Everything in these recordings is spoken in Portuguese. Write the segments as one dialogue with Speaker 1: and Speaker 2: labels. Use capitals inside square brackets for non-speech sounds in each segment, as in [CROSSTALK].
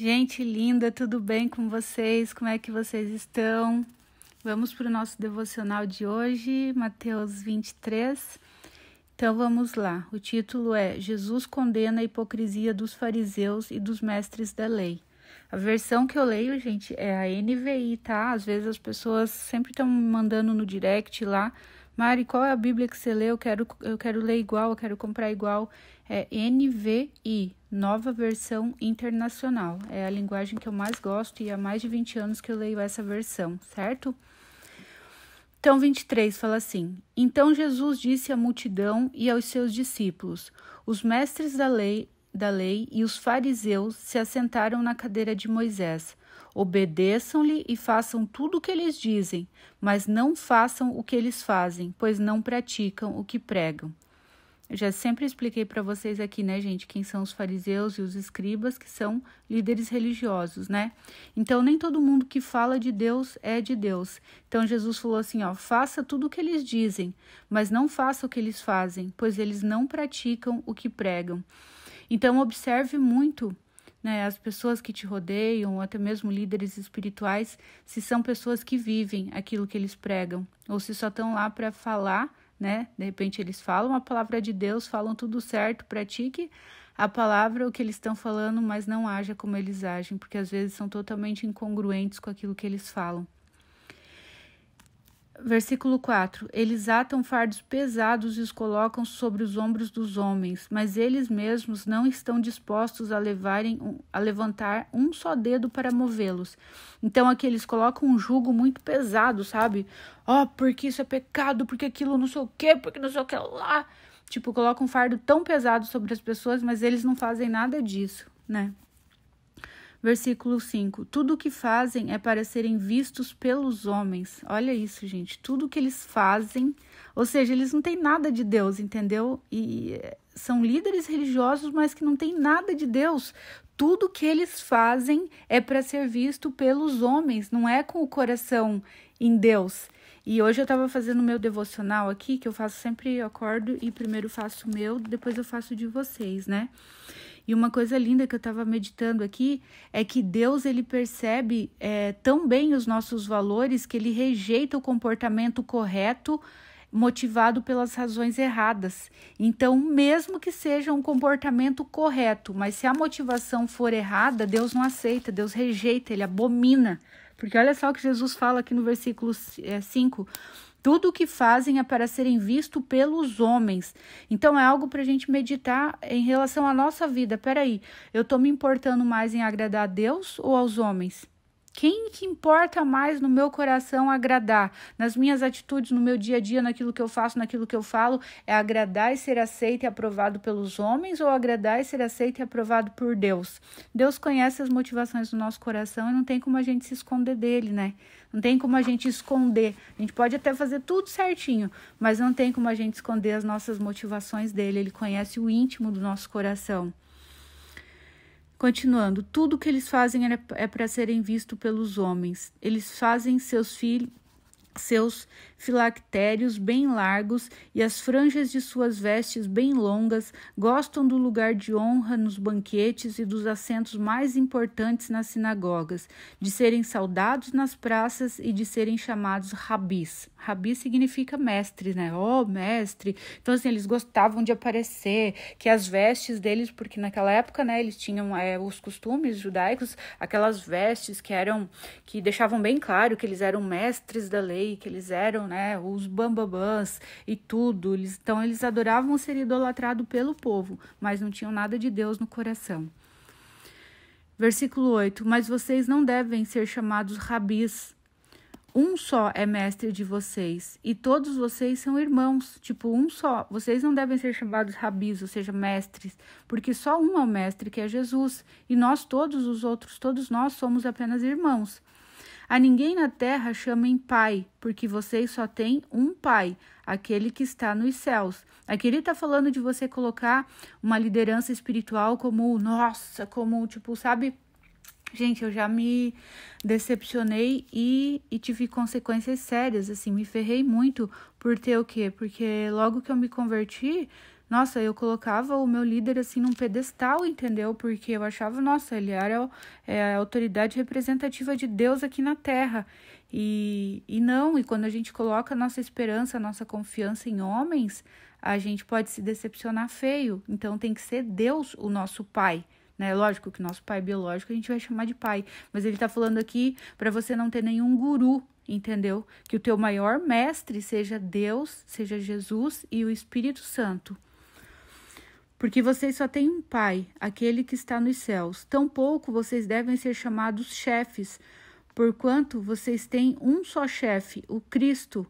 Speaker 1: Gente linda, tudo bem com vocês? Como é que vocês estão? Vamos para o nosso devocional de hoje, Mateus 23. Então vamos lá. O título é Jesus condena a hipocrisia dos fariseus e dos mestres da lei. A versão que eu leio, gente, é a NVI, tá? Às vezes as pessoas sempre estão mandando no direct lá Mari, qual é a Bíblia que você lê? Eu quero, eu quero ler igual, eu quero comprar igual. É NVI, Nova Versão Internacional. É a linguagem que eu mais gosto e há mais de 20 anos que eu leio essa versão, certo? Então, 23 fala assim: Então Jesus disse à multidão e aos seus discípulos: Os mestres da lei, da lei e os fariseus se assentaram na cadeira de Moisés. Obedeçam-lhe e façam tudo o que eles dizem, mas não façam o que eles fazem, pois não praticam o que pregam. Eu já sempre expliquei para vocês aqui, né, gente, quem são os fariseus e os escribas, que são líderes religiosos, né? Então, nem todo mundo que fala de Deus é de Deus. Então, Jesus falou assim: ó, faça tudo o que eles dizem, mas não faça o que eles fazem, pois eles não praticam o que pregam. Então, observe muito né, as pessoas que te rodeiam, ou até mesmo líderes espirituais, se são pessoas que vivem aquilo que eles pregam, ou se só estão lá para falar, né? De repente eles falam a palavra de Deus, falam tudo certo, pratique a palavra, o que eles estão falando, mas não haja como eles agem, porque às vezes são totalmente incongruentes com aquilo que eles falam. Versículo 4: Eles atam fardos pesados e os colocam sobre os ombros dos homens, mas eles mesmos não estão dispostos a levarem a levantar um só dedo para movê-los. Então aqui eles colocam um jugo muito pesado, sabe? Ó, oh, porque isso é pecado, porque aquilo não sei o quê, porque não sei o que lá. Tipo, colocam um fardo tão pesado sobre as pessoas, mas eles não fazem nada disso, né? Versículo 5: Tudo o que fazem é para serem vistos pelos homens. Olha isso, gente. Tudo o que eles fazem, ou seja, eles não têm nada de Deus, entendeu? E eh, são líderes religiosos, mas que não têm nada de Deus. Tudo que eles fazem é para ser visto pelos homens, não é com o coração em Deus. E hoje eu estava fazendo meu devocional aqui, que eu faço sempre, eu acordo e primeiro faço o meu, depois eu faço de vocês, né? E uma coisa linda que eu estava meditando aqui é que Deus ele percebe é, tão bem os nossos valores que ele rejeita o comportamento correto motivado pelas razões erradas. Então, mesmo que seja um comportamento correto, mas se a motivação for errada, Deus não aceita, Deus rejeita, ele abomina. Porque olha só o que Jesus fala aqui no versículo 5. É, tudo o que fazem é para serem visto pelos homens. Então é algo para a gente meditar em relação à nossa vida. Peraí, eu estou me importando mais em agradar a Deus ou aos homens? Quem que importa mais no meu coração agradar? Nas minhas atitudes, no meu dia a dia, naquilo que eu faço, naquilo que eu falo, é agradar e ser aceito e aprovado pelos homens ou agradar e ser aceito e aprovado por Deus? Deus conhece as motivações do nosso coração e não tem como a gente se esconder dele, né? Não tem como a gente esconder. A gente pode até fazer tudo certinho, mas não tem como a gente esconder as nossas motivações dele. Ele conhece o íntimo do nosso coração. Continuando, tudo que eles fazem é para serem vistos pelos homens. Eles fazem seus filhos seus filactérios bem largos e as franjas de suas vestes bem longas, gostam do lugar de honra nos banquetes e dos assentos mais importantes nas sinagogas, de serem saudados nas praças e de serem chamados rabis. Rabi significa mestre, né? Oh, mestre. Então, assim, eles gostavam de aparecer, que as vestes deles, porque naquela época, né, eles tinham é, os costumes judaicos, aquelas vestes que eram, que deixavam bem claro que eles eram mestres da lei rei, que eles eram, né, os bambambãs e tudo. Eles, então, eles adoravam ser idolatrados pelo povo, mas não tinham nada de Deus no coração. Versículo 8: Mas vocês não devem ser chamados rabis. Um só é mestre de vocês, e todos vocês são irmãos. Tipo, um só. Vocês não devem ser chamados rabis, ou seja, mestres, porque só um é o mestre, que é Jesus, e nós todos os outros, todos nós somos apenas irmãos. A ninguém na terra chamem Pai, porque vocês só têm um Pai, aquele que está nos céus. Aqui ele está falando de você colocar uma liderança espiritual como, nossa, como, tipo, sabe? Gente, eu já me decepcionei e, e, tive consequências sérias, assim, me ferrei muito por ter o quê? Porque logo que eu me converti, nossa, eu colocava o meu líder assim num pedestal, entendeu? Porque eu achava, nossa, ele era é, a autoridade representativa de Deus aqui na Terra. E, e não, e quando a gente coloca a nossa esperança, a nossa confiança em homens, a gente pode se decepcionar feio. Então tem que ser Deus o nosso Pai. Né? Lógico que nosso pai biológico a gente vai chamar de pai, mas ele está falando aqui para você não ter nenhum guru, entendeu? Que o teu maior mestre seja Deus, seja Jesus e o Espírito Santo porque vocês só têm um Pai, aquele que está nos céus. Tampouco vocês devem ser chamados chefes, porquanto vocês têm um só chefe, o Cristo.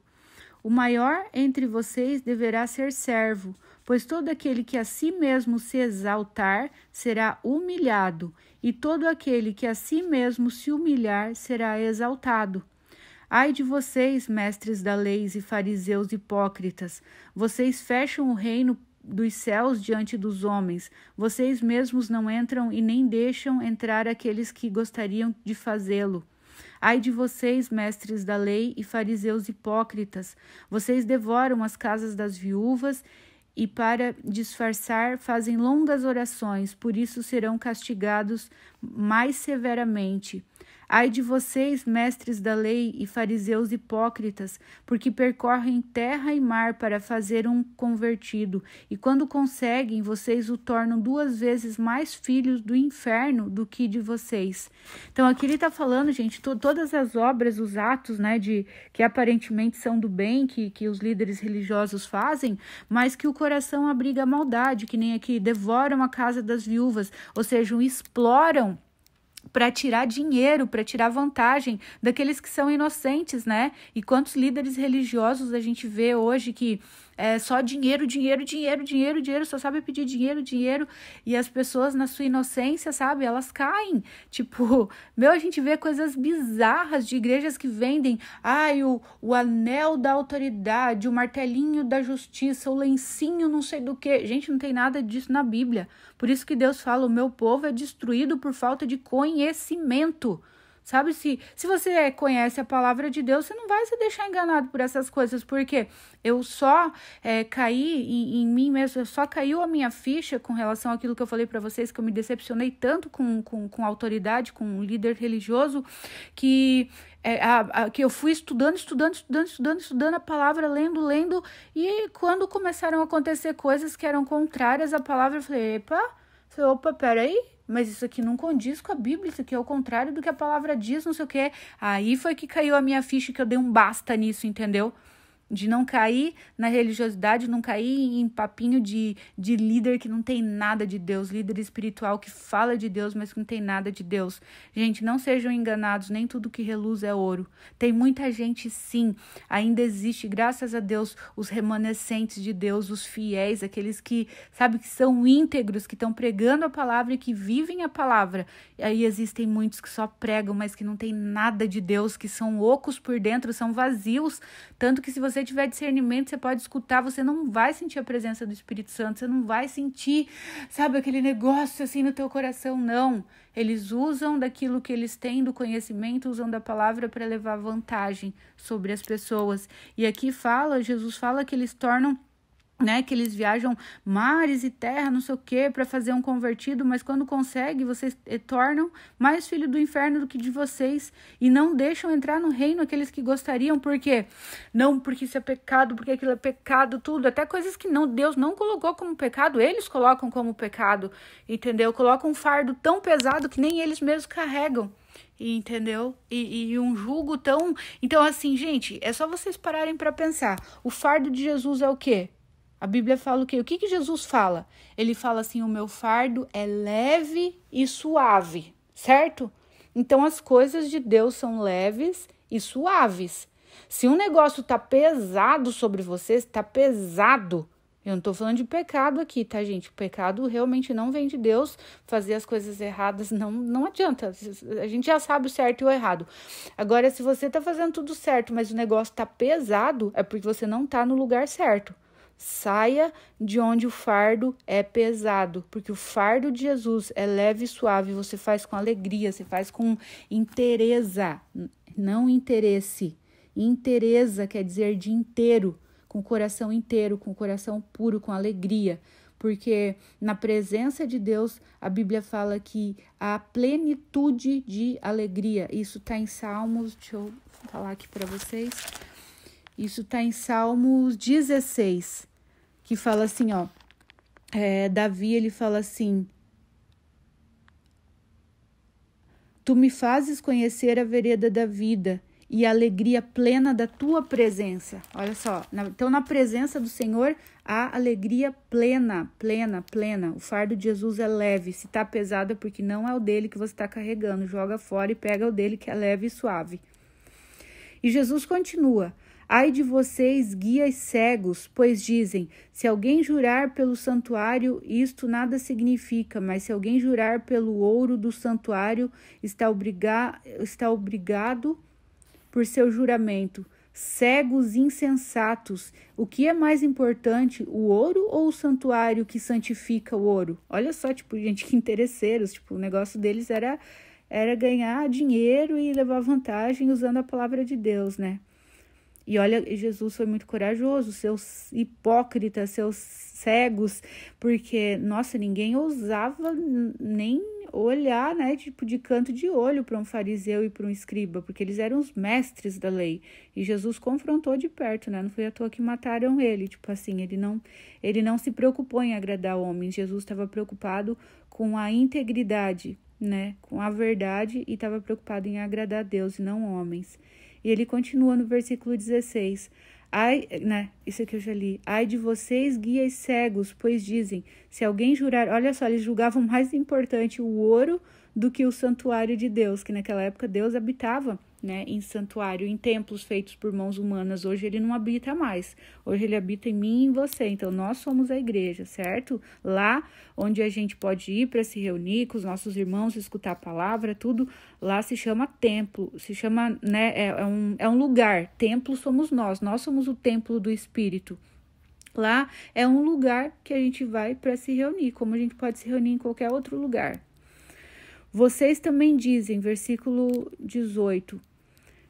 Speaker 1: O maior entre vocês deverá ser servo, pois todo aquele que a si mesmo se exaltar será humilhado, e todo aquele que a si mesmo se humilhar será exaltado. Ai de vocês, mestres da lei e fariseus hipócritas, vocês fecham o reino dos céus diante dos homens. Vocês mesmos não entram e nem deixam entrar aqueles que gostariam de fazê-lo. Ai de vocês, mestres da lei e fariseus hipócritas! Vocês devoram as casas das viúvas e, para disfarçar, fazem longas orações, por isso serão castigados mais severamente. Ai de vocês, mestres da lei e fariseus hipócritas, porque percorrem terra e mar para fazer um convertido, e quando conseguem, vocês o tornam duas vezes mais filhos do inferno do que de vocês. Então, aqui ele está falando, gente, to todas as obras, os atos, né, de que aparentemente são do bem, que, que os líderes religiosos fazem, mas que o coração abriga a maldade, que nem aqui devoram a casa das viúvas, ou seja, exploram para tirar dinheiro, para tirar vantagem daqueles que são inocentes, né? E quantos líderes religiosos a gente vê hoje que é só dinheiro, dinheiro, dinheiro, dinheiro, dinheiro, só sabe pedir dinheiro, dinheiro. E as pessoas, na sua inocência, sabe, elas caem. Tipo, [LAUGHS] meu, a gente vê coisas bizarras de igrejas que vendem, ai, o, o anel da autoridade, o martelinho da justiça, o lencinho não sei do que. Gente, não tem nada disso na Bíblia. Por isso que Deus fala: o meu povo é destruído por falta de conhecimento. Sabe se se você conhece a palavra de Deus, você não vai se deixar enganado por essas coisas, porque eu só é, caí em, em mim mesmo, só caiu a minha ficha com relação àquilo que eu falei para vocês, que eu me decepcionei tanto com, com, com autoridade, com um líder religioso, que é, a, a, que eu fui estudando, estudando, estudando, estudando, estudando a palavra, lendo, lendo, e quando começaram a acontecer coisas que eram contrárias à palavra, eu falei, epa, falei, opa, peraí, mas isso aqui não condiz com a Bíblia, isso aqui é o contrário do que a palavra diz, não sei o quê. Aí foi que caiu a minha ficha que eu dei um basta nisso, entendeu? de não cair na religiosidade, não cair em papinho de, de líder que não tem nada de Deus, líder espiritual que fala de Deus, mas que não tem nada de Deus. Gente, não sejam enganados, nem tudo que reluz é ouro. Tem muita gente, sim, ainda existe, graças a Deus, os remanescentes de Deus, os fiéis, aqueles que, sabe, que são íntegros, que estão pregando a palavra e que vivem a palavra. E aí existem muitos que só pregam, mas que não tem nada de Deus, que são ocos por dentro, são vazios. Tanto que se você você tiver discernimento, você pode escutar, você não vai sentir a presença do Espírito Santo, você não vai sentir, sabe, aquele negócio assim no teu coração, não. Eles usam daquilo que eles têm do conhecimento, usam da palavra para levar vantagem sobre as pessoas. E aqui fala, Jesus fala que eles tornam né, que eles viajam mares e terra, não sei o que, para fazer um convertido, mas quando consegue, vocês eh, tornam mais filho do inferno do que de vocês e não deixam entrar no reino aqueles que gostariam, porque não, porque isso é pecado, porque aquilo é pecado, tudo, até coisas que não Deus não colocou como pecado, eles colocam como pecado, entendeu? Colocam um fardo tão pesado que nem eles mesmos carregam entendeu? E, e, um jugo tão. Então, assim, gente, é só vocês pararem para pensar. O fardo de Jesus é o quê? A Bíblia fala o quê? O que, que Jesus fala? Ele fala assim: o meu fardo é leve e suave, certo? Então as coisas de Deus são leves e suaves. Se um negócio está pesado sobre você, está pesado. Eu não estou falando de pecado aqui, tá, gente? O pecado realmente não vem de Deus. Fazer as coisas erradas não, não adianta. A gente já sabe o certo e o errado. Agora, se você está fazendo tudo certo, mas o negócio está pesado, é porque você não está no lugar certo. Saia de onde o fardo é pesado, porque o fardo de Jesus é leve e suave, você faz com alegria, você faz com interesa, não interesse. Interesa quer dizer de inteiro, com o coração inteiro, com o coração puro, com alegria, porque na presença de Deus a Bíblia fala que a plenitude de alegria. Isso está em Salmos, deixa eu falar aqui para vocês. Isso está em Salmos 16 que fala assim, ó. É, Davi, ele fala assim: Tu me fazes conhecer a vereda da vida e a alegria plena da tua presença. Olha só, na, então na presença do Senhor há alegria plena, plena, plena. O fardo de Jesus é leve, se tá pesado é porque não é o dele que você está carregando. Joga fora e pega o dele que é leve e suave. E Jesus continua: Ai de vocês, guias cegos, pois dizem: se alguém jurar pelo santuário, isto nada significa, mas se alguém jurar pelo ouro do santuário, está, obriga está obrigado por seu juramento. Cegos insensatos, o que é mais importante, o ouro ou o santuário que santifica o ouro? Olha só, tipo, gente que interesseiros, tipo, o negócio deles era era ganhar dinheiro e levar vantagem usando a palavra de Deus, né? E olha, Jesus foi muito corajoso, seus hipócritas, seus cegos, porque, nossa, ninguém ousava nem olhar, né, tipo de canto de olho para um fariseu e para um escriba, porque eles eram os mestres da lei. E Jesus confrontou de perto, né? Não foi à toa que mataram ele, tipo assim, ele não, ele não se preocupou em agradar homens. Jesus estava preocupado com a integridade, né, com a verdade e estava preocupado em agradar a Deus e não homens. E ele continua no versículo 16. Ai, né, isso aqui eu já li. Ai de vocês, guias cegos, pois dizem: se alguém jurar, olha só, eles julgavam mais importante o ouro do que o santuário de Deus, que naquela época Deus habitava né, em santuário, em templos feitos por mãos humanas, hoje ele não habita mais. Hoje ele habita em mim e em você. Então nós somos a igreja, certo? Lá onde a gente pode ir para se reunir com os nossos irmãos, escutar a palavra, tudo, lá se chama templo, se chama, né, é, é um, é um lugar. Templo somos nós, nós somos o templo do Espírito. Lá é um lugar que a gente vai para se reunir, como a gente pode se reunir em qualquer outro lugar, vocês também dizem, versículo 18: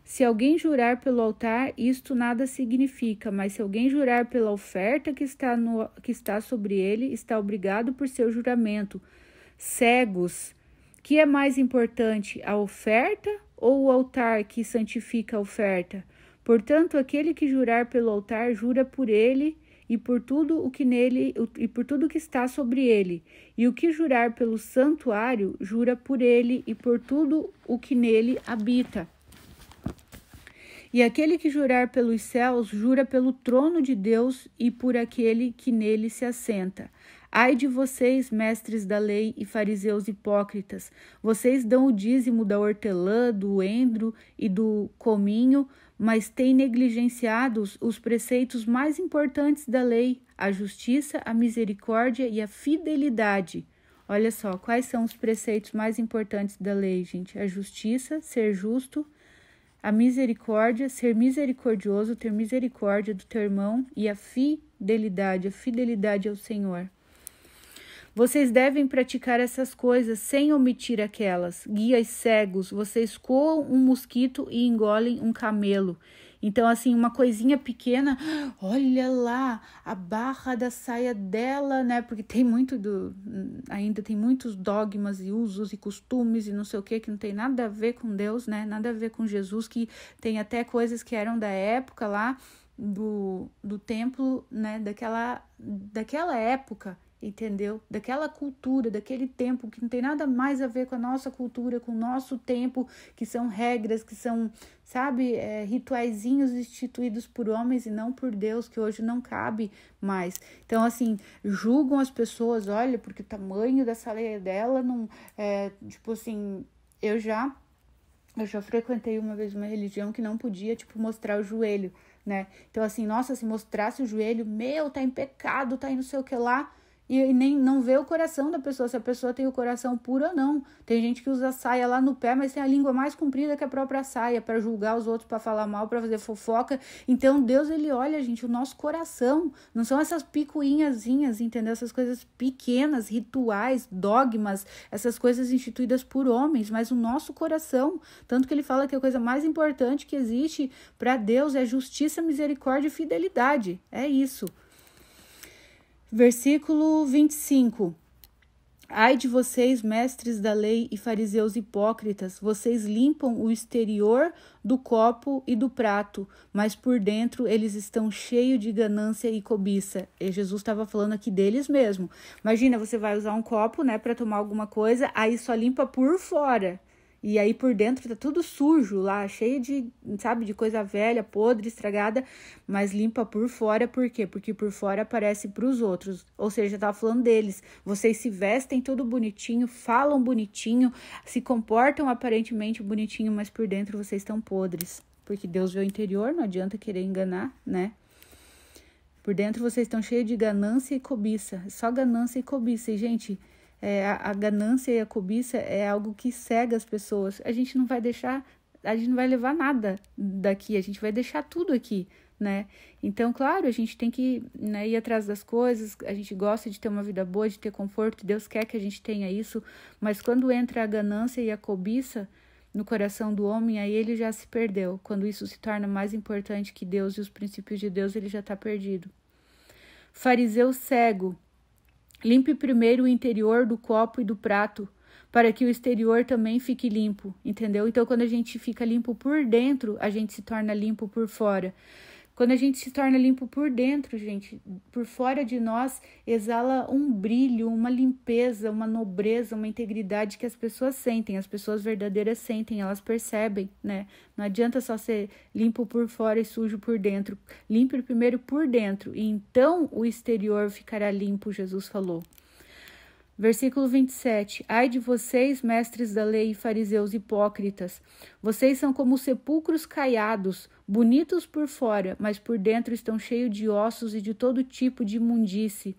Speaker 1: Se alguém jurar pelo altar, isto nada significa, mas se alguém jurar pela oferta que está, no, que está sobre ele, está obrigado por seu juramento. Cegos, que é mais importante, a oferta ou o altar que santifica a oferta? Portanto, aquele que jurar pelo altar, jura por ele e por tudo o que nele e por tudo que está sobre ele. E o que jurar pelo santuário, jura por ele e por tudo o que nele habita. E aquele que jurar pelos céus, jura pelo trono de Deus e por aquele que nele se assenta. Ai de vocês, mestres da lei e fariseus hipócritas! Vocês dão o dízimo da hortelã, do endro e do cominho, mas têm negligenciado os preceitos mais importantes da lei: a justiça, a misericórdia e a fidelidade. Olha só, quais são os preceitos mais importantes da lei, gente? A justiça, ser justo, a misericórdia, ser misericordioso, ter misericórdia do teu irmão e a fidelidade, a fidelidade ao Senhor. Vocês devem praticar essas coisas sem omitir aquelas. Guias cegos, vocês coam um mosquito e engolem um camelo. Então, assim, uma coisinha pequena, [GASPS] olha lá, a barra da saia dela, né? Porque tem muito do. Ainda tem muitos dogmas e usos e costumes e não sei o que, que não tem nada a ver com Deus, né? Nada a ver com Jesus, que tem até coisas que eram da época lá, do, do templo, né? Daquela, daquela época entendeu? Daquela cultura, daquele tempo que não tem nada mais a ver com a nossa cultura, com o nosso tempo, que são regras, que são, sabe, é, instituídos por homens e não por Deus, que hoje não cabe mais. Então, assim, julgam as pessoas, olha, porque o tamanho da lei dela não. É, tipo assim, eu já. Eu já frequentei uma vez uma religião que não podia, tipo, mostrar o joelho, né? Então, assim, nossa, se mostrasse o joelho, meu, tá em pecado, tá em não sei o que lá e nem não vê o coração da pessoa, se a pessoa tem o coração puro ou não. Tem gente que usa saia lá no pé, mas tem a língua mais comprida que a própria saia para julgar os outros, para falar mal, para fazer fofoca. Então Deus ele olha, gente, o nosso coração. Não são essas picuinhazinhas, entendeu? Essas coisas pequenas, rituais, dogmas, essas coisas instituídas por homens, mas o nosso coração. Tanto que ele fala que a coisa mais importante que existe para Deus é justiça, misericórdia e fidelidade. É isso. Versículo 25. Ai de vocês, mestres da lei e fariseus hipócritas, vocês limpam o exterior do copo e do prato, mas por dentro eles estão cheios de ganância e cobiça. E Jesus estava falando aqui deles mesmo. Imagina, você vai usar um copo, né, para tomar alguma coisa, aí só limpa por fora. E aí por dentro tá tudo sujo lá, cheio de, sabe, de coisa velha, podre, estragada, mas limpa por fora, por quê? Porque por fora aparece para os outros. Ou seja, tá falando deles. Vocês se vestem tudo bonitinho, falam bonitinho, se comportam aparentemente bonitinho, mas por dentro vocês estão podres. Porque Deus vê o interior, não adianta querer enganar, né? Por dentro vocês estão cheios de ganância e cobiça, só ganância e cobiça. E gente, é, a, a ganância e a cobiça é algo que cega as pessoas. A gente não vai deixar, a gente não vai levar nada daqui, a gente vai deixar tudo aqui, né? Então, claro, a gente tem que né, ir atrás das coisas, a gente gosta de ter uma vida boa, de ter conforto, Deus quer que a gente tenha isso, mas quando entra a ganância e a cobiça no coração do homem, aí ele já se perdeu. Quando isso se torna mais importante que Deus e os princípios de Deus, ele já está perdido. Fariseu cego, Limpe primeiro o interior do copo e do prato, para que o exterior também fique limpo, entendeu? Então, quando a gente fica limpo por dentro, a gente se torna limpo por fora. Quando a gente se torna limpo por dentro, gente, por fora de nós, exala um brilho, uma limpeza, uma nobreza, uma integridade que as pessoas sentem, as pessoas verdadeiras sentem, elas percebem, né? Não adianta só ser limpo por fora e sujo por dentro. Limpe primeiro por dentro, e então o exterior ficará limpo, Jesus falou. Versículo 27. Ai de vocês, mestres da lei e fariseus hipócritas! Vocês são como sepulcros caiados, bonitos por fora, mas por dentro estão cheios de ossos e de todo tipo de imundície.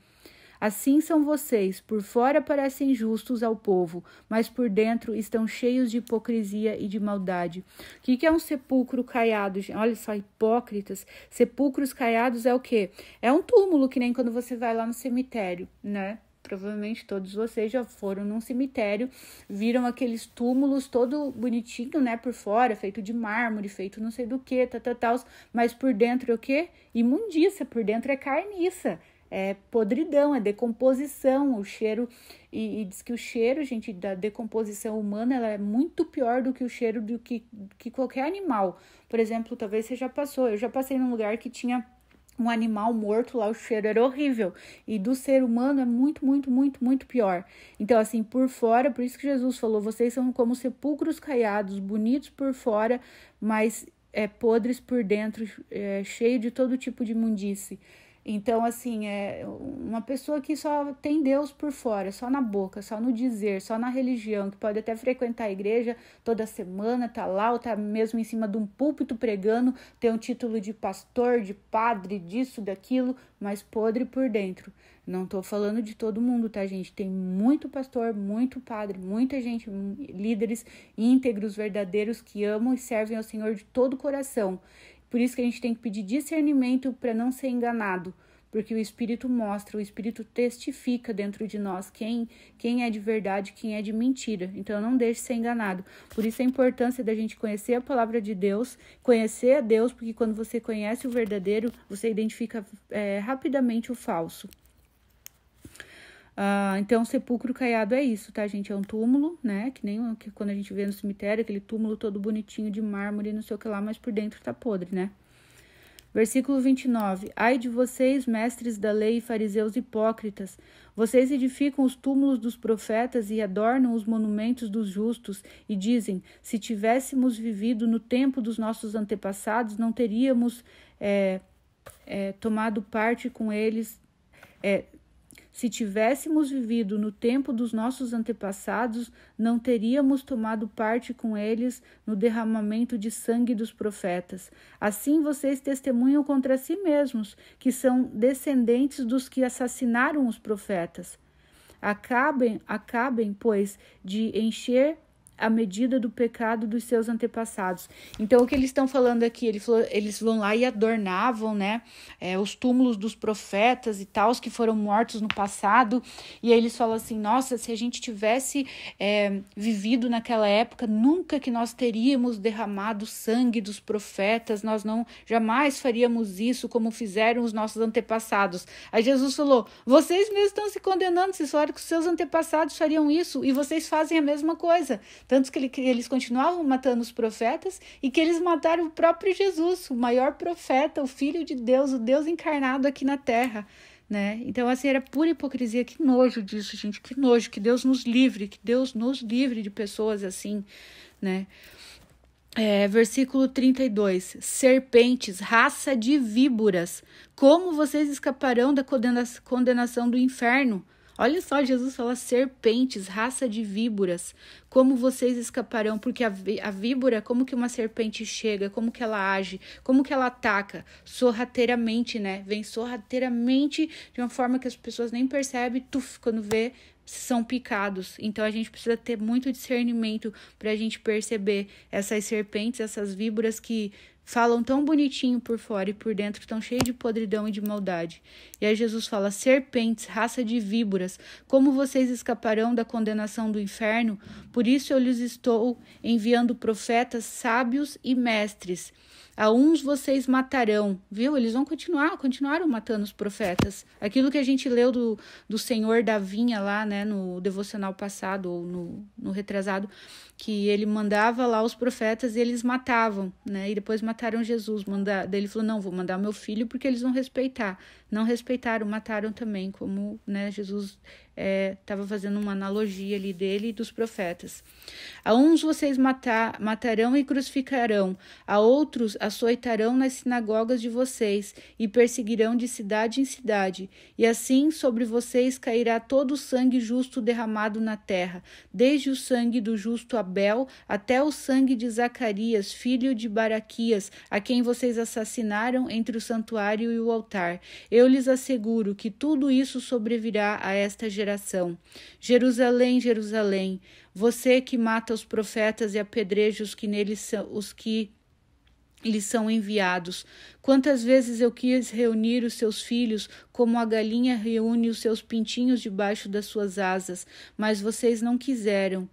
Speaker 1: Assim são vocês, por fora parecem justos ao povo, mas por dentro estão cheios de hipocrisia e de maldade. O que é um sepulcro caiado? Olha só, hipócritas. Sepulcros caiados é o quê? É um túmulo, que nem quando você vai lá no cemitério, né? provavelmente todos vocês já foram num cemitério, viram aqueles túmulos todo bonitinho, né, por fora, feito de mármore, feito não sei do que, tal, tal, tal, mas por dentro é o quê? Imundícia, por dentro é carniça é podridão, é decomposição, o cheiro e, e, diz que o cheiro, gente, da decomposição humana, ela é muito pior do que o cheiro do que, que qualquer animal. Por exemplo, talvez você já passou, eu já passei num lugar que tinha um animal morto lá, o cheiro era horrível. E do ser humano é muito, muito, muito, muito pior. Então, assim, por fora, por isso que Jesus falou: vocês são como sepulcros caiados, bonitos por fora, mas é, podres por dentro, é, cheio de todo tipo de imundície. Então, assim, é uma pessoa que só tem Deus por fora, só na boca, só no dizer, só na religião, que pode até frequentar a igreja toda semana, tá lá, ou tá mesmo em cima de um púlpito pregando, tem um título de pastor, de padre, disso, daquilo, mas podre por dentro. Não tô falando de todo mundo, tá, gente? Tem muito pastor, muito padre, muita gente, líderes íntegros, verdadeiros, que amam e servem ao Senhor de todo o coração por isso que a gente tem que pedir discernimento para não ser enganado, porque o espírito mostra, o espírito testifica dentro de nós quem quem é de verdade, quem é de mentira. Então não deixe ser enganado. Por isso a importância da gente conhecer a palavra de Deus, conhecer a Deus, porque quando você conhece o verdadeiro, você identifica é, rapidamente o falso. Ah, então, sepulcro caiado é isso, tá, gente? É um túmulo, né? Que nem que quando a gente vê no cemitério, aquele túmulo todo bonitinho de mármore, e não sei o que lá, mas por dentro tá podre, né? Versículo 29. Ai de vocês, mestres da lei e fariseus hipócritas! Vocês edificam os túmulos dos profetas e adornam os monumentos dos justos, e dizem: se tivéssemos vivido no tempo dos nossos antepassados, não teríamos é, é, tomado parte com eles é, se tivéssemos vivido no tempo dos nossos antepassados, não teríamos tomado parte com eles no derramamento de sangue dos profetas. Assim vocês testemunham contra si mesmos, que são descendentes dos que assassinaram os profetas. Acabem, acabem, pois, de encher a medida do pecado dos seus antepassados. Então, o que eles estão falando aqui? Ele falou, eles vão lá e adornavam, né? É, os túmulos dos profetas e tal, que foram mortos no passado. E aí eles falam assim: nossa, se a gente tivesse é, vivido naquela época, nunca que nós teríamos derramado sangue dos profetas, nós não jamais faríamos isso como fizeram os nossos antepassados. Aí Jesus falou: vocês mesmos estão se condenando, vocês falaram que os seus antepassados fariam isso e vocês fazem a mesma coisa. Tanto que eles continuavam matando os profetas e que eles mataram o próprio Jesus, o maior profeta, o filho de Deus, o Deus encarnado aqui na terra. Né? Então, assim, era pura hipocrisia. Que nojo disso, gente. Que nojo. Que Deus nos livre. Que Deus nos livre de pessoas assim, né? É, versículo 32: Serpentes, raça de víboras, como vocês escaparão da condena condenação do inferno? Olha só, Jesus fala: serpentes, raça de víboras, como vocês escaparão? Porque a, a víbora, como que uma serpente chega? Como que ela age? Como que ela ataca? Sorrateiramente, né? Vem sorrateiramente de uma forma que as pessoas nem percebem, tuf, quando vê, são picados. Então a gente precisa ter muito discernimento para a gente perceber essas serpentes, essas víboras que Falam tão bonitinho por fora e por dentro tão cheio de podridão e de maldade. E aí Jesus fala: Serpentes, raça de víboras, como vocês escaparão da condenação do inferno? Por isso eu lhes estou enviando profetas, sábios e mestres. A uns vocês matarão, viu? Eles vão continuar, continuaram matando os profetas. Aquilo que a gente leu do, do Senhor da Vinha lá, né, no devocional passado ou no, no retrasado que ele mandava lá os profetas e eles matavam, né? E depois mataram Jesus. Manda... Daí ele falou: Não, vou mandar meu filho porque eles vão respeitar. Não respeitaram, mataram também, como né, Jesus estava é, fazendo uma analogia ali dele e dos profetas. A uns vocês matar, matarão e crucificarão, a outros açoitarão nas sinagogas de vocês e perseguirão de cidade em cidade, e assim sobre vocês cairá todo o sangue justo derramado na terra, desde o sangue do justo a Abel até o sangue de Zacarias, filho de Baraquias, a quem vocês assassinaram entre o santuário e o altar. Eu lhes asseguro que tudo isso sobrevirá a esta geração. Jerusalém, Jerusalém, você que mata os profetas e apedreja os que neles são, os que lhes são enviados. Quantas vezes eu quis reunir os seus filhos, como a galinha reúne os seus pintinhos debaixo das suas asas, mas vocês não quiseram.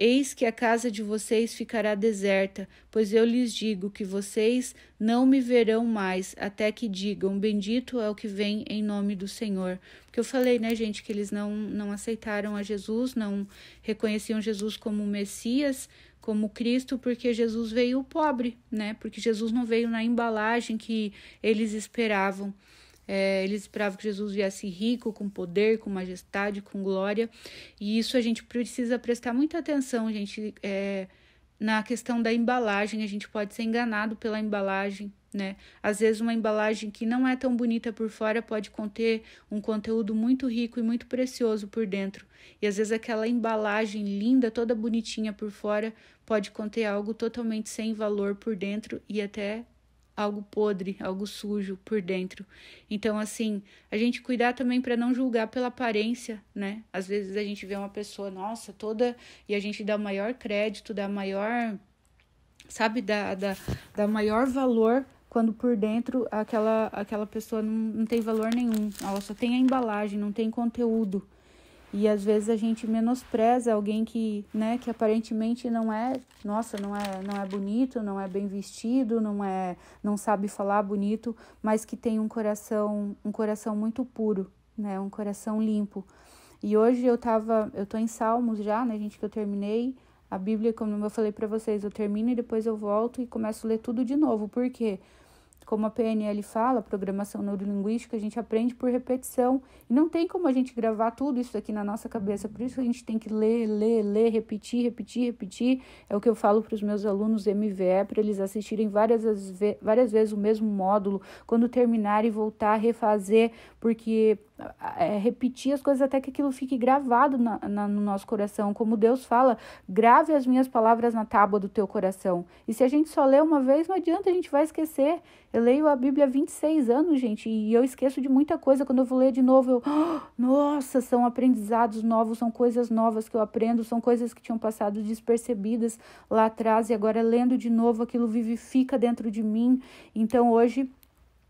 Speaker 1: Eis que a casa de vocês ficará deserta, pois eu lhes digo que vocês não me verão mais, até que digam: Bendito é o que vem em nome do Senhor. Porque eu falei, né, gente, que eles não, não aceitaram a Jesus, não reconheciam Jesus como Messias, como Cristo, porque Jesus veio pobre, né? Porque Jesus não veio na embalagem que eles esperavam. É, eles esperavam que Jesus viesse rico, com poder, com majestade, com glória. E isso a gente precisa prestar muita atenção, gente. É, na questão da embalagem, a gente pode ser enganado pela embalagem, né? Às vezes uma embalagem que não é tão bonita por fora pode conter um conteúdo muito rico e muito precioso por dentro. E às vezes aquela embalagem linda, toda bonitinha por fora, pode conter algo totalmente sem valor por dentro e até algo podre, algo sujo por dentro. Então, assim, a gente cuidar também para não julgar pela aparência, né? Às vezes a gente vê uma pessoa, nossa, toda, e a gente dá maior crédito, dá maior, sabe, dá, dá, dá maior valor quando por dentro aquela, aquela pessoa não, não tem valor nenhum. Ela só tem a embalagem, não tem conteúdo. E às vezes a gente menospreza alguém que, né, que aparentemente não é, nossa, não é, não é bonito, não é bem vestido, não é, não sabe falar bonito, mas que tem um coração, um coração muito puro, né, um coração limpo. E hoje eu tava, eu tô em Salmos já, né, gente, que eu terminei a Bíblia, como eu falei para vocês, eu termino e depois eu volto e começo a ler tudo de novo. Por quê? Porque como a PNL fala, programação neurolinguística, a gente aprende por repetição. E não tem como a gente gravar tudo isso aqui na nossa cabeça. Por isso a gente tem que ler, ler, ler, repetir, repetir, repetir. É o que eu falo para os meus alunos MVE, para eles assistirem várias, várias vezes o mesmo módulo. Quando terminar e voltar, refazer, porque é, repetir as coisas até que aquilo fique gravado na, na, no nosso coração. Como Deus fala, grave as minhas palavras na tábua do teu coração. E se a gente só lê uma vez, não adianta, a gente vai esquecer. Eu leio a Bíblia há 26 anos, gente, e eu esqueço de muita coisa. Quando eu vou ler de novo, eu. Ah, nossa, são aprendizados novos, são coisas novas que eu aprendo, são coisas que tinham passado despercebidas lá atrás, e agora lendo de novo, aquilo vivifica dentro de mim. Então hoje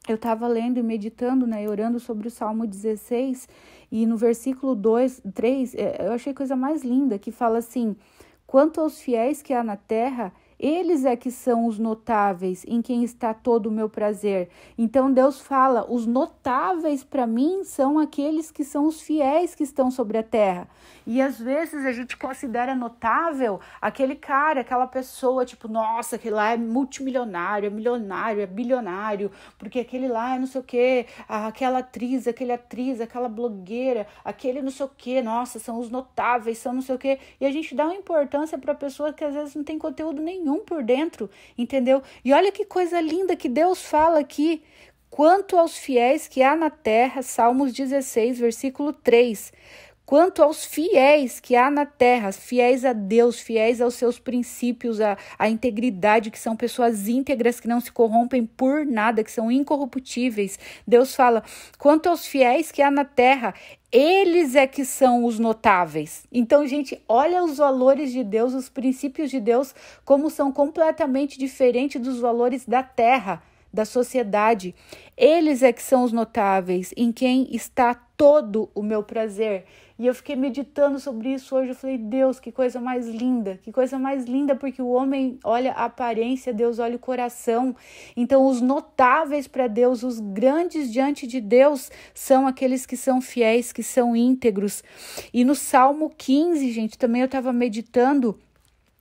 Speaker 1: eu estava lendo e meditando, né, e orando sobre o Salmo 16, e no versículo 2, 3, é, eu achei coisa mais linda, que fala assim: Quanto aos fiéis que há na terra, eles é que são os notáveis, em quem está todo o meu prazer. Então Deus fala: os notáveis para mim são aqueles que são os fiéis que estão sobre a terra. E às vezes a gente considera notável aquele cara, aquela pessoa, tipo, nossa, aquele lá é multimilionário, é milionário, é bilionário, porque aquele lá é não sei o quê, ah, aquela atriz, aquele atriz, aquela blogueira, aquele não sei o quê, nossa, são os notáveis, são não sei o quê. E a gente dá uma importância para pessoa que às vezes não tem conteúdo nenhum nenhum por dentro, entendeu? E olha que coisa linda que Deus fala aqui. Quanto aos fiéis que há na terra, Salmos 16, versículo 3 quanto aos fiéis que há na terra, fiéis a Deus, fiéis aos seus princípios, à, à integridade, que são pessoas íntegras, que não se corrompem por nada, que são incorruptíveis. Deus fala: quanto aos fiéis que há na terra, eles é que são os notáveis. Então, gente, olha os valores de Deus, os princípios de Deus, como são completamente diferentes dos valores da terra, da sociedade. Eles é que são os notáveis, em quem está todo o meu prazer. E eu fiquei meditando sobre isso hoje. Eu falei, Deus, que coisa mais linda, que coisa mais linda, porque o homem olha a aparência, Deus olha o coração. Então, os notáveis para Deus, os grandes diante de Deus, são aqueles que são fiéis, que são íntegros. E no Salmo 15, gente, também eu estava meditando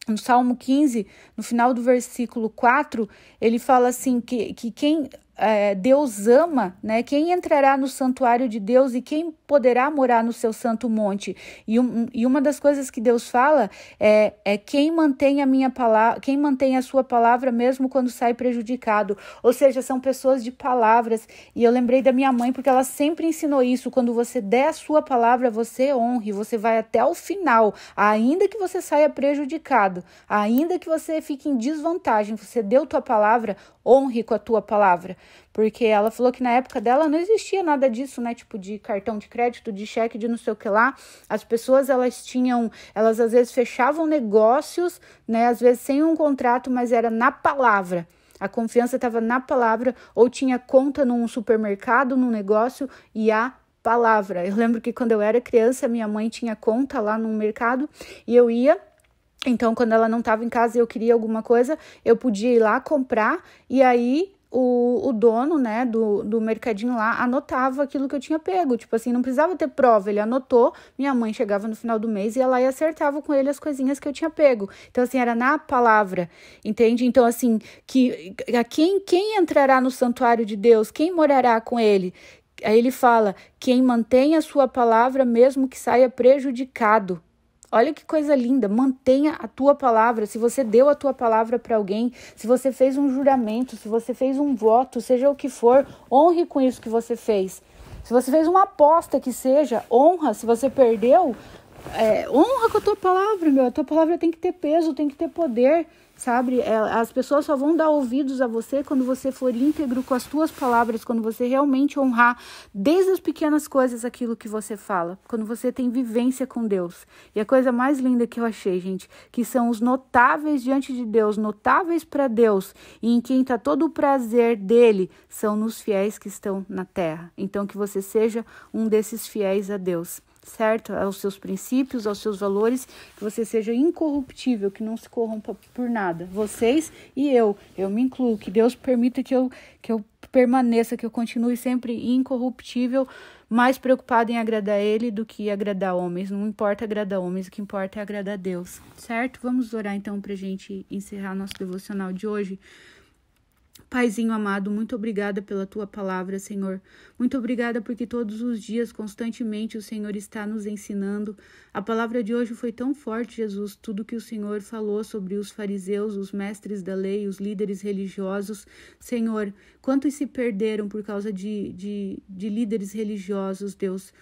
Speaker 1: no Salmo 15, no final do versículo 4, ele fala assim: que, que quem é, Deus ama, né? Quem entrará no santuário de Deus e quem poderá morar no seu santo monte? E, um, e uma das coisas que Deus fala é, é quem mantém a minha palavra, quem mantém a sua palavra mesmo quando sai prejudicado. Ou seja, são pessoas de palavras. E eu lembrei da minha mãe porque ela sempre ensinou isso. Quando você der a sua palavra, você honre, você vai até o final, ainda que você saia prejudicado, ainda que você fique em desvantagem. Você deu tua palavra, honre com a tua palavra. Porque ela falou que na época dela não existia nada disso, né? Tipo de cartão de crédito, de cheque, de não sei o que lá. As pessoas elas tinham, elas às vezes fechavam negócios, né? Às vezes sem um contrato, mas era na palavra. A confiança estava na palavra, ou tinha conta num supermercado, num negócio, e a palavra. Eu lembro que quando eu era criança, minha mãe tinha conta lá no mercado e eu ia. Então, quando ela não estava em casa e eu queria alguma coisa, eu podia ir lá comprar e aí o, o dono, né, do, do mercadinho lá anotava aquilo que eu tinha pego. Tipo assim, não precisava ter prova, ele anotou. Minha mãe chegava no final do mês e ela ia acertava com ele as coisinhas que eu tinha pego. Então, assim, era na palavra, entende? Então, assim, que a quem, quem entrará no santuário de Deus, quem morará com ele? Aí ele fala: quem mantém a sua palavra, mesmo que saia prejudicado. Olha que coisa linda, mantenha a tua palavra. Se você deu a tua palavra para alguém, se você fez um juramento, se você fez um voto, seja o que for, honre com isso que você fez. Se você fez uma aposta que seja, honra. Se você perdeu, é, honra com a tua palavra, meu. A tua palavra tem que ter peso, tem que ter poder sabe? É, as pessoas só vão dar ouvidos a você quando você for íntegro com as suas palavras, quando você realmente honrar desde as pequenas coisas aquilo que você fala, quando você tem vivência com Deus. E a coisa mais linda que eu achei, gente, que são os notáveis diante de Deus, notáveis para Deus, e em quem está todo o prazer dele, são nos fiéis que estão na terra. Então que você seja um desses fiéis a Deus certo? Aos seus princípios, aos seus valores, que você seja incorruptível, que não se corrompa por nada. Vocês e eu, eu me incluo, que Deus permita que eu, que eu permaneça, que eu continue sempre incorruptível, mais preocupado em agradar Ele do que agradar homens. Não importa agradar homens, o que importa é agradar Deus, certo? Vamos orar então para gente encerrar nosso devocional de hoje. Paizinho amado, muito obrigada pela tua palavra, Senhor. Muito obrigada porque todos os dias, constantemente, o Senhor está nos ensinando. A palavra de hoje foi tão forte, Jesus, tudo que o Senhor falou sobre os fariseus, os mestres da lei, os líderes religiosos. Senhor, quantos se perderam por causa de, de, de líderes religiosos, Deus.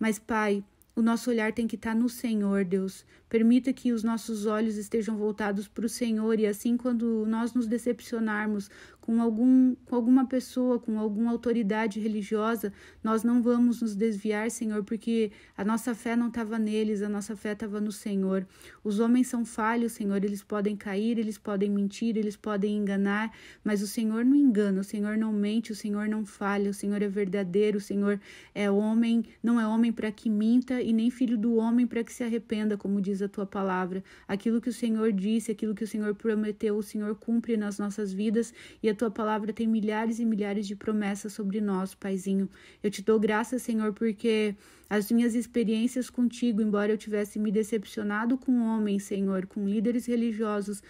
Speaker 1: Mas, Pai, o nosso olhar tem que estar no Senhor, Deus, Permita que os nossos olhos estejam voltados para o Senhor e assim, quando nós nos decepcionarmos com, algum, com alguma pessoa, com alguma autoridade religiosa, nós não vamos nos desviar, Senhor, porque a nossa fé não estava neles, a nossa fé estava no Senhor. Os homens são falhos, Senhor, eles podem cair, eles podem mentir, eles podem enganar, mas o Senhor não engana, o Senhor não mente, o Senhor não falha, o Senhor é verdadeiro, o Senhor é homem, não é homem para que minta e nem filho do homem para que se arrependa, como diz a tua palavra. Aquilo que o Senhor disse, aquilo que o Senhor prometeu, o Senhor cumpre nas nossas vidas e a tua palavra tem milhares e milhares de promessas sobre nós, Paizinho. Eu te dou graças, Senhor, porque as minhas experiências contigo, embora eu tivesse me decepcionado com homens, Senhor, com líderes religiosos,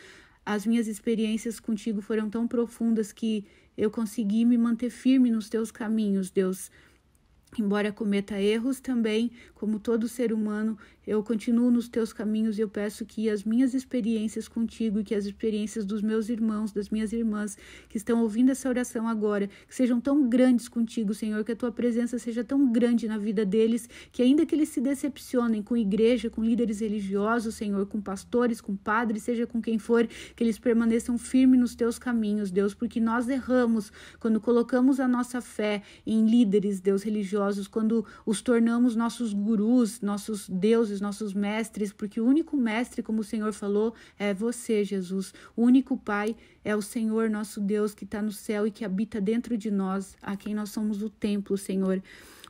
Speaker 1: as minhas experiências contigo foram tão profundas que eu consegui me manter firme nos teus caminhos, Deus. Embora cometa erros também, como todo ser humano, eu continuo nos teus caminhos e eu peço que as minhas experiências contigo e que as experiências dos meus irmãos, das minhas irmãs que estão ouvindo essa oração agora, que sejam tão grandes contigo, Senhor, que a tua presença seja tão grande na vida deles, que ainda que eles se decepcionem com igreja, com líderes religiosos, Senhor, com pastores, com padres, seja com quem for, que eles permaneçam firmes nos teus caminhos, Deus, porque nós erramos quando colocamos a nossa fé em líderes, Deus, religiosos, quando os tornamos nossos gurus, nossos deuses os nossos mestres, porque o único mestre, como o Senhor falou, é você, Jesus. O único Pai é o Senhor nosso Deus que está no céu e que habita dentro de nós, a quem nós somos o templo, Senhor.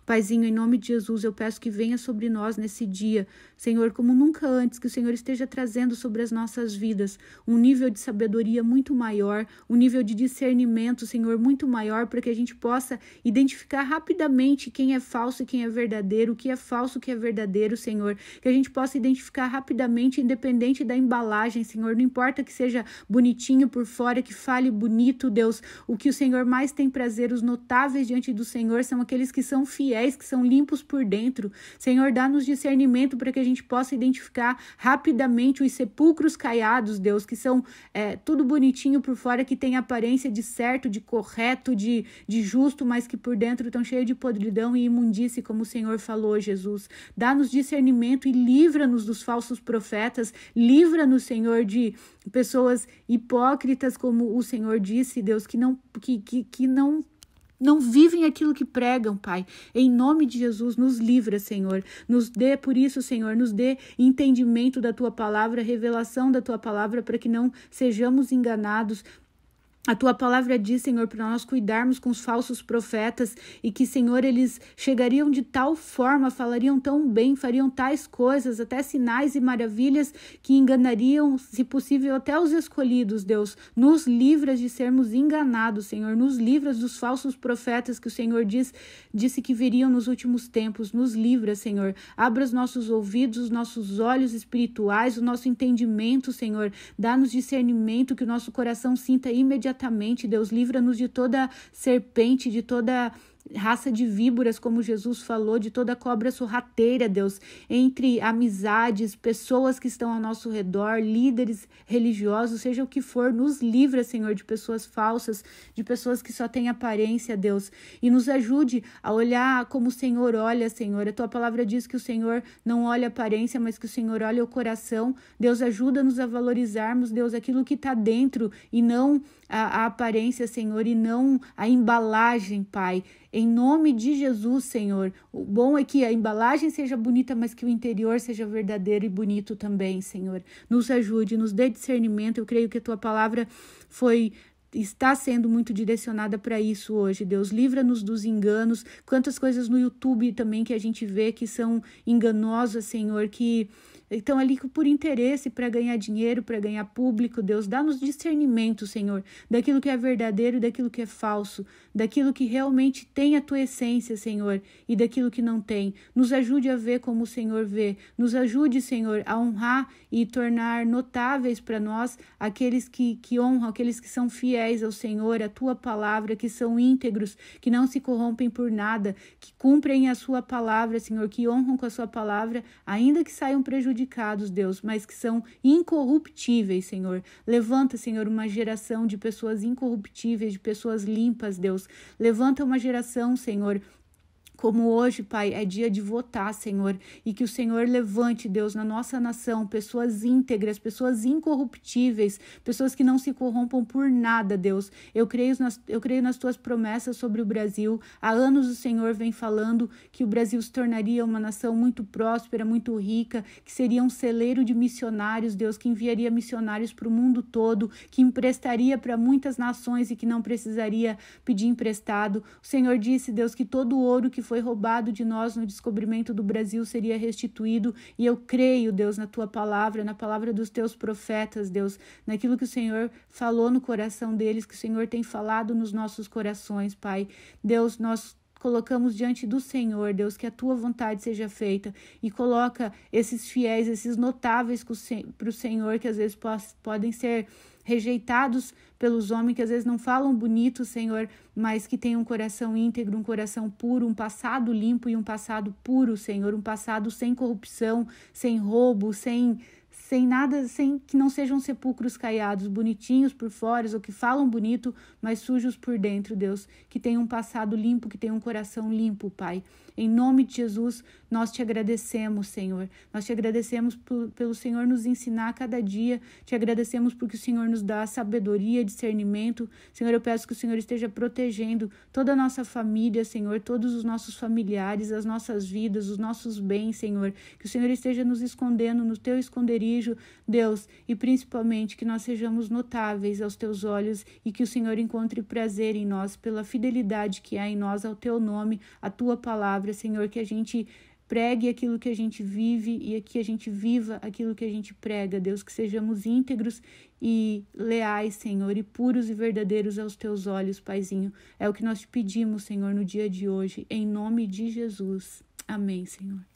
Speaker 1: Paizinho, em nome de Jesus, eu peço que venha sobre nós nesse dia, Senhor, como nunca antes, que o Senhor esteja trazendo sobre as nossas vidas um nível de sabedoria muito maior, um nível de discernimento, Senhor, muito maior, para que a gente possa identificar rapidamente quem é falso e quem é verdadeiro, o que é falso, e o que é verdadeiro, Senhor, que a gente possa identificar rapidamente, independente da embalagem, Senhor, não importa que seja bonitinho por fora, que fale bonito, Deus, o que o Senhor mais tem prazer, os notáveis diante do Senhor são aqueles que são fiéis fiéis que são limpos por dentro. Senhor, dá-nos discernimento para que a gente possa identificar rapidamente os sepulcros caiados, Deus, que são é, tudo bonitinho por fora, que tem aparência de certo, de correto, de, de justo, mas que por dentro estão cheios de podridão e imundície, como o Senhor falou, Jesus. Dá-nos discernimento e livra-nos dos falsos profetas, livra-nos, Senhor, de pessoas hipócritas, como o Senhor disse, Deus, que não, que, que, que não não vivem aquilo que pregam, Pai. Em nome de Jesus, nos livra, Senhor. Nos dê por isso, Senhor, nos dê entendimento da tua palavra, revelação da tua palavra, para que não sejamos enganados, a tua palavra diz, Senhor, para nós cuidarmos com os falsos profetas e que, Senhor, eles chegariam de tal forma, falariam tão bem, fariam tais coisas, até sinais e maravilhas que enganariam, se possível, até os escolhidos, Deus. Nos livras de sermos enganados, Senhor. Nos livras dos falsos profetas que o Senhor diz, disse que viriam nos últimos tempos. Nos livra, Senhor. Abra os nossos ouvidos, os nossos olhos espirituais, o nosso entendimento, Senhor. Dá-nos discernimento que o nosso coração sinta imediatamente Deus livra-nos de toda serpente, de toda raça de víboras, como Jesus falou, de toda cobra sorrateira, Deus, entre amizades, pessoas que estão ao nosso redor, líderes religiosos, seja o que for, nos livra, Senhor, de pessoas falsas, de pessoas que só têm aparência, Deus, e nos ajude a olhar como o Senhor olha, Senhor. A tua palavra diz que o Senhor não olha a aparência, mas que o Senhor olha o coração. Deus, ajuda-nos a valorizarmos, Deus, aquilo que está dentro e não a, a aparência, Senhor, e não a embalagem, Pai. Em nome de Jesus, Senhor. O bom é que a embalagem seja bonita, mas que o interior seja verdadeiro e bonito também, Senhor. Nos ajude, nos dê discernimento. Eu creio que a tua palavra foi está sendo muito direcionada para isso hoje. Deus, livra-nos dos enganos. Quantas coisas no YouTube também que a gente vê que são enganosas, Senhor, que então, ali que por interesse, para ganhar dinheiro, para ganhar público, Deus, dá-nos discernimento, Senhor, daquilo que é verdadeiro e daquilo que é falso, daquilo que realmente tem a tua essência, Senhor, e daquilo que não tem. Nos ajude a ver como o Senhor vê. Nos ajude, Senhor, a honrar e tornar notáveis para nós aqueles que, que honram, aqueles que são fiéis ao Senhor, à tua palavra, que são íntegros, que não se corrompem por nada, que cumprem a sua palavra, Senhor, que honram com a sua palavra, ainda que saiam prejudicados prejudicados, Deus, mas que são incorruptíveis, Senhor. Levanta, Senhor, uma geração de pessoas incorruptíveis, de pessoas limpas, Deus. Levanta uma geração, Senhor, como hoje, Pai, é dia de votar, Senhor, e que o Senhor levante, Deus, na nossa nação pessoas íntegras, pessoas incorruptíveis, pessoas que não se corrompam por nada, Deus. Eu creio nas, eu creio nas tuas promessas sobre o Brasil. Há anos o Senhor vem falando que o Brasil se tornaria uma nação muito próspera, muito rica, que seria um celeiro de missionários, Deus, que enviaria missionários para o mundo todo, que emprestaria para muitas nações e que não precisaria pedir emprestado. O Senhor disse, Deus, que todo ouro que foi roubado de nós no descobrimento do Brasil seria restituído. E eu creio, Deus, na tua palavra, na palavra dos teus profetas, Deus, naquilo que o Senhor falou no coração deles, que o Senhor tem falado nos nossos corações, Pai. Deus, nós colocamos diante do Senhor, Deus, que a tua vontade seja feita e coloca esses fiéis, esses notáveis para o Senhor, que às vezes podem ser rejeitados pelos homens que às vezes não falam bonito, Senhor, mas que têm um coração íntegro, um coração puro, um passado limpo e um passado puro, Senhor, um passado sem corrupção, sem roubo, sem sem nada, sem que não sejam sepulcros caiados, bonitinhos por fora, ou que falam bonito, mas sujos por dentro, Deus, que tenham um passado limpo, que tenham um coração limpo, Pai. Em nome de Jesus, nós te agradecemos, Senhor. Nós te agradecemos por, pelo Senhor nos ensinar a cada dia. Te agradecemos porque o Senhor nos dá sabedoria, discernimento. Senhor, eu peço que o Senhor esteja protegendo toda a nossa família, Senhor, todos os nossos familiares, as nossas vidas, os nossos bens, Senhor. Que o Senhor esteja nos escondendo no teu esconderijo, Deus, e principalmente que nós sejamos notáveis aos teus olhos e que o Senhor encontre prazer em nós pela fidelidade que há em nós ao teu nome, à tua palavra palavra, Senhor, que a gente pregue aquilo que a gente vive e que a gente viva aquilo que a gente prega, Deus, que sejamos íntegros e leais, Senhor, e puros e verdadeiros aos teus olhos, Paizinho. É o que nós te pedimos, Senhor, no dia de hoje, em nome de Jesus. Amém, Senhor.